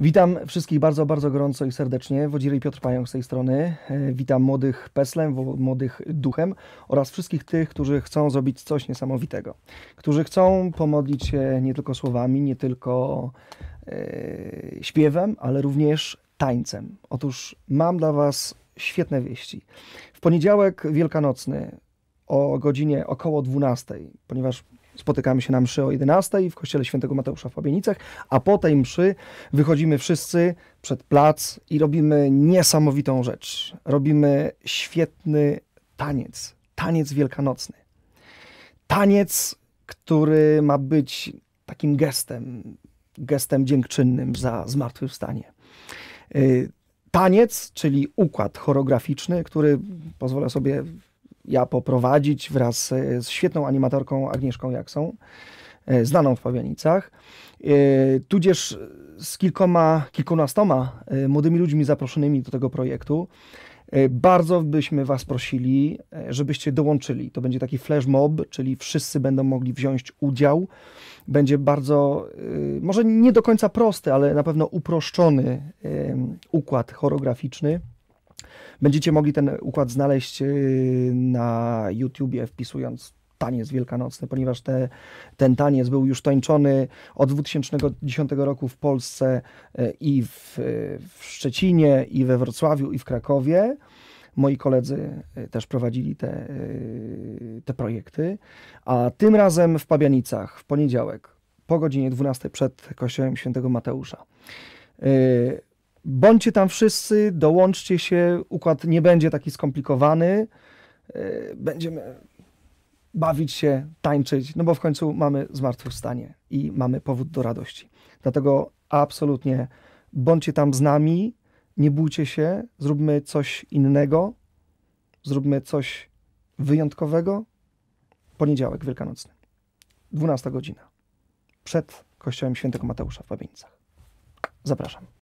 Witam wszystkich bardzo, bardzo gorąco i serdecznie. Wodzirej Piotr Pająk z tej strony. E, witam młodych peslem, młodych duchem oraz wszystkich tych, którzy chcą zrobić coś niesamowitego. Którzy chcą pomodlić się nie tylko słowami, nie tylko yy, śpiewem, ale również tańcem. Otóż mam dla Was świetne wieści. W poniedziałek wielkanocny o godzinie około 12, ponieważ Spotykamy się na mszy o 11 w kościele świętego Mateusza w Fabienicach, a po tej mszy wychodzimy wszyscy przed plac i robimy niesamowitą rzecz. Robimy świetny taniec, taniec wielkanocny. Taniec, który ma być takim gestem, gestem dziękczynnym za zmartwychwstanie. Y, taniec, czyli układ choreograficzny, który pozwolę sobie ja poprowadzić wraz e, z świetną animatorką Agnieszką Jaksą, e, znaną w Pawianicach, e, tudzież z kilkoma, kilkunastoma młodymi ludźmi zaproszonymi do tego projektu. Bardzo byśmy Was prosili, żebyście dołączyli. To będzie taki flash mob, czyli wszyscy będą mogli wziąć udział. Będzie bardzo, może nie do końca prosty, ale na pewno uproszczony układ choreograficzny. Będziecie mogli ten układ znaleźć y, na YouTubie, wpisując taniec wielkanocny, ponieważ te, ten taniec był już tańczony od 2010 roku w Polsce y, i w, w Szczecinie, i we Wrocławiu, i w Krakowie. Moi koledzy y, też prowadzili te, te projekty, a tym razem w Pabianicach w poniedziałek po godzinie 12 przed kościołem świętego Mateusza. Bądźcie tam wszyscy, dołączcie się. Układ nie będzie taki skomplikowany. E, będziemy bawić się, tańczyć, no bo w końcu mamy zmartwychwstanie i mamy powód do radości. Dlatego absolutnie bądźcie tam z nami, nie bójcie się, zróbmy coś innego, zróbmy coś wyjątkowego. Poniedziałek wielkanocny, 12 godzina, przed Kościołem Świętego Mateusza w Babieńcach. Zapraszam.